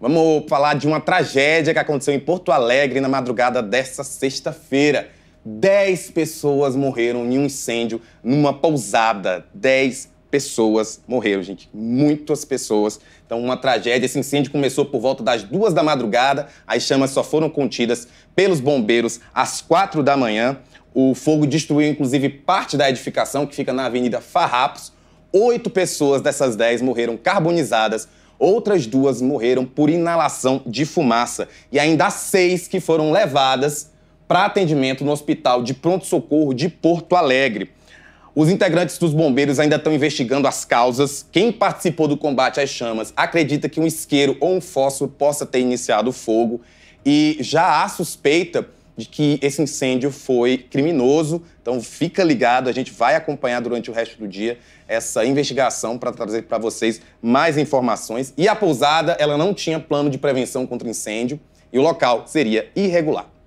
Vamos falar de uma tragédia que aconteceu em Porto Alegre na madrugada desta sexta-feira. Dez pessoas morreram em um incêndio numa pousada. Dez pessoas morreram, gente. Muitas pessoas. Então, uma tragédia. Esse incêndio começou por volta das duas da madrugada. As chamas só foram contidas pelos bombeiros às quatro da manhã. O fogo destruiu, inclusive, parte da edificação que fica na Avenida Farrapos. Oito pessoas dessas dez morreram carbonizadas Outras duas morreram por inalação de fumaça e ainda há seis que foram levadas para atendimento no Hospital de Pronto-Socorro de Porto Alegre. Os integrantes dos bombeiros ainda estão investigando as causas. Quem participou do combate às chamas acredita que um isqueiro ou um fósforo possa ter iniciado o fogo e já há suspeita de que esse incêndio foi criminoso. Então fica ligado, a gente vai acompanhar durante o resto do dia essa investigação para trazer para vocês mais informações. E a pousada, ela não tinha plano de prevenção contra incêndio e o local seria irregular.